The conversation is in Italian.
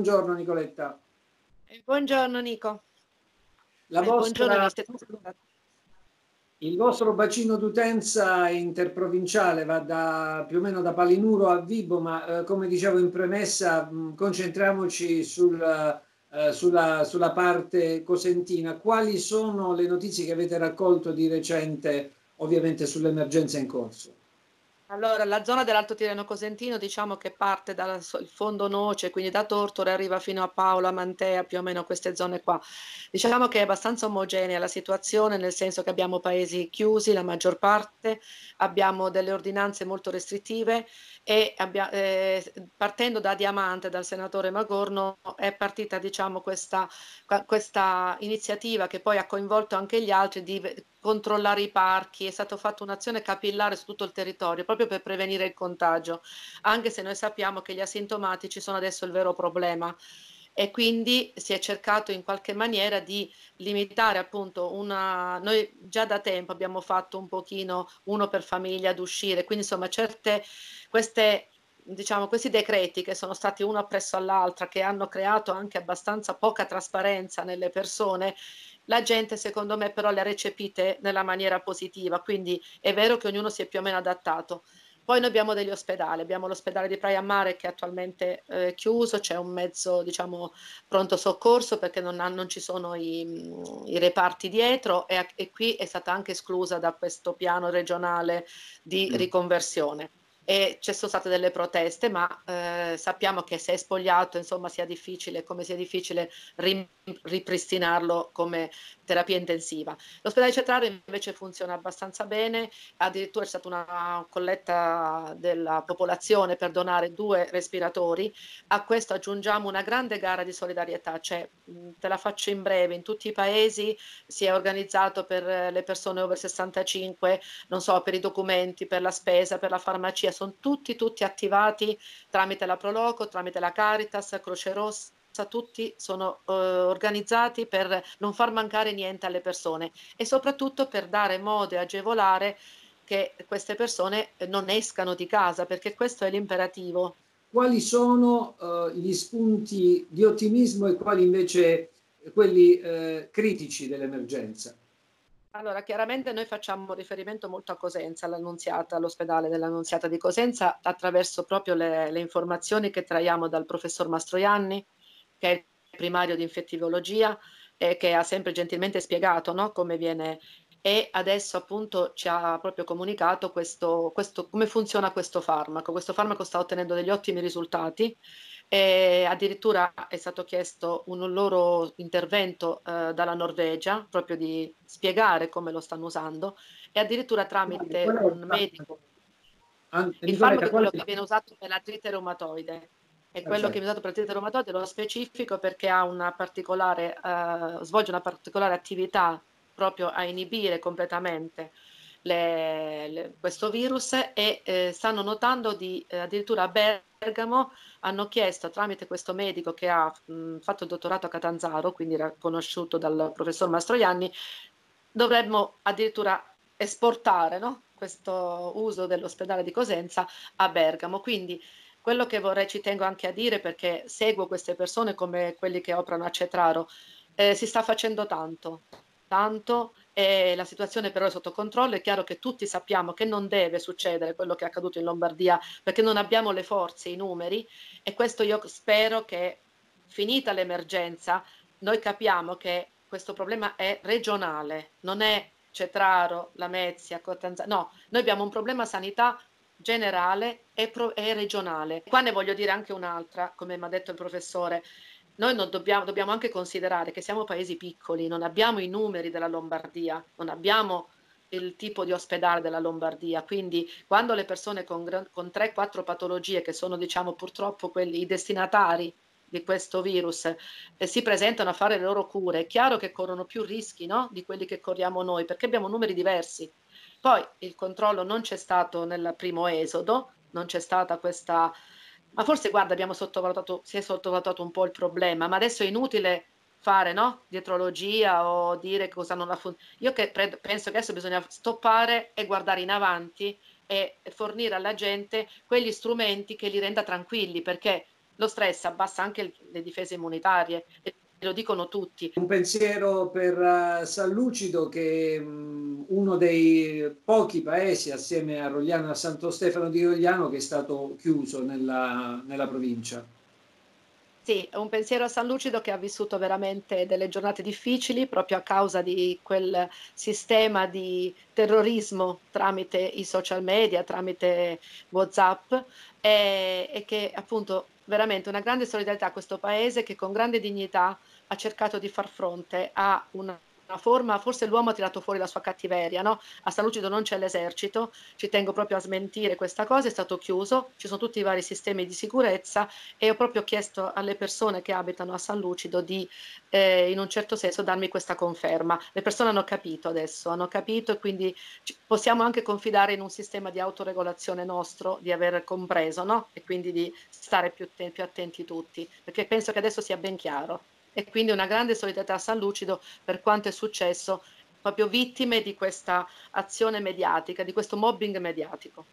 Buongiorno Nicoletta. Eh, buongiorno Nico. La eh, vostra, il vostro bacino d'utenza interprovinciale va da, più o meno da Palinuro a Vibo, ma eh, come dicevo in premessa mh, mm, concentriamoci sul, eh, sulla, sulla, parte cosentina. Quali sono le notizie che avete raccolto di recente, ovviamente sull'emergenza in corso? Allora, la zona dell'Alto Tirreno Cosentino diciamo che parte dal fondo Noce, quindi da Tortore, arriva fino a Paola, Mantea, più o meno queste zone qua. Diciamo che è abbastanza omogenea la situazione, nel senso che abbiamo paesi chiusi, la maggior parte, abbiamo delle ordinanze molto restrittive e abbia, eh, partendo da Diamante, dal senatore Magorno, è partita diciamo, questa, questa iniziativa che poi ha coinvolto anche gli altri di controllare i parchi, è stata fatta un'azione capillare su tutto il territorio, proprio per prevenire il contagio, anche se noi sappiamo che gli asintomatici sono adesso il vero problema e quindi si è cercato in qualche maniera di limitare appunto una noi già da tempo abbiamo fatto un pochino uno per famiglia ad uscire quindi insomma certe queste diciamo, questi decreti che sono stati uno appresso all'altra, che hanno creato anche abbastanza poca trasparenza nelle persone, la gente secondo me però le ha recepite nella maniera positiva, quindi è vero che ognuno si è più o meno adattato. Poi noi abbiamo degli ospedali, abbiamo l'ospedale di Praia Mare che è attualmente eh, chiuso, c'è un mezzo diciamo, pronto soccorso perché non, ha, non ci sono i, mm, i reparti dietro e, e, qui è stata anche esclusa da questo piano regionale di mm. riconversione e ci sono state delle proteste, ma eh, sappiamo che se è spogliato, insomma, sia difficile, come sia difficile ri- ripristinarlo come terapia intensiva. L'ospedale centrale invece funziona abbastanza bene, addirittura c'è stata una colletta della popolazione per donare due respiratori, a questo aggiungiamo una grande gara di solidarietà, cioè, te la faccio in breve, in tutti i paesi si è organizzato per eh, le persone over 65, non so, per i documenti, per la spesa, per la farmacia, sono tutti, tutti attivati tramite la Proloco, tramite la Caritas, Croce Rossa tutti sono eh, organizzati per non far mancare niente alle persone e soprattutto per dare modo e agevolare che queste persone non escano di casa perché questo è l'imperativo. Quali sono eh, gli spunti di ottimismo e quali invece quelli eh, critici dell'emergenza? Allora, chiaramente noi facciamo riferimento molto a Cosenza, all'annunziata, all'ospedale dell'annunziata di Cosenza, attraverso proprio le, le, informazioni che traiamo dal professor Mastroianni, che è il primario di infettivologia e che ha sempre gentilmente spiegato no, come viene e adesso appunto ci ha proprio comunicato questo, questo, come funziona questo farmaco. Questo farmaco sta ottenendo degli ottimi risultati e addirittura è stato chiesto un loro intervento eh, dalla Norvegia proprio di spiegare come lo stanno usando e addirittura tramite Guarda, un medico. An- il farmaco è quello che viene usato per l'artrite reumatoide è ah, quello okay. che mi dato per l'artrite reumatoide, lo specifico perché una eh, svolge una particolare attività proprio a inibire completamente le, le, questo virus e eh, stanno notando di eh, addirittura a Bergamo hanno chiesto tramite questo medico che ha mh, mm, fatto il dottorato a Catanzaro, quindi era conosciuto dal professor Mastroianni, dovremmo addirittura esportare no? questo uso dell'ospedale di Cosenza a Bergamo. Quindi quello che vorrei ci tengo anche a dire perché seguo queste persone come quelli che operano a Cetraro, eh, si sta facendo tanto, tanto e la situazione però è sotto controllo. È chiaro che tutti sappiamo che non deve succedere quello che è accaduto in Lombardia perché non abbiamo le forze, i numeri e questo io spero che finita l'emergenza noi capiamo che questo problema è regionale, non è Cetraro, Lamezia, Cotanzano, no, noi abbiamo un problema sanità generale e, pro- e regionale. Qua ne voglio dire anche un'altra, come mi ha detto il professore, noi dobbiamo, dobbiamo anche considerare che siamo paesi piccoli, non abbiamo i numeri della Lombardia, non abbiamo il tipo di ospedale della Lombardia. Quindi quando le persone con, con 3-4 patologie, che sono diciamo purtroppo quelli, i destinatari di questo virus, eh, si presentano a fare le loro cure, è chiaro che corrono più rischi no? di quelli che corriamo noi, perché abbiamo numeri diversi. Poi il controllo non c'è stato nel primo esodo, non c'è stata questa ma forse guarda abbiamo sottovalutato, si è sottovalutato un po' il problema, ma adesso è inutile fare no? dietrologia o dire cosa non ha funzionato. Io che pre- penso che adesso bisogna stoppare e guardare in avanti e fornire alla gente quegli strumenti che li renda tranquilli, perché lo stress abbassa anche le difese immunitarie. E lo dicono tutti. Un pensiero per uh, San Lucido che mh, mm, uno dei pochi paesi assieme a Rogliano e a Santo Stefano di Rogliano che è stato chiuso nella, nella provincia. Sì, un pensiero a San Lucido che ha vissuto veramente delle giornate difficili proprio a causa di quel sistema di terrorismo tramite i social media, tramite WhatsApp e, e che appunto veramente una grande solidarietà a questo paese che con grande dignità ha cercato di far fronte a una forma, forse l'uomo ha tirato fuori la sua cattiveria, no? A San Lucido non c'è l'esercito, ci tengo proprio a smentire questa cosa, è stato chiuso, ci sono tutti i vari sistemi di sicurezza e ho proprio chiesto alle persone che abitano a San Lucido di, eh, in un certo senso, darmi questa conferma. Le persone hanno capito adesso, hanno capito e quindi possiamo anche confidare in un sistema di autoregolazione nostro, di aver compreso, no? E quindi di stare più, più attenti tutti, perché penso che adesso sia ben chiaro e quindi una grande solidarietà a San Lucido per quanto è successo, proprio vittime di questa azione mediatica, di questo mobbing mediatico.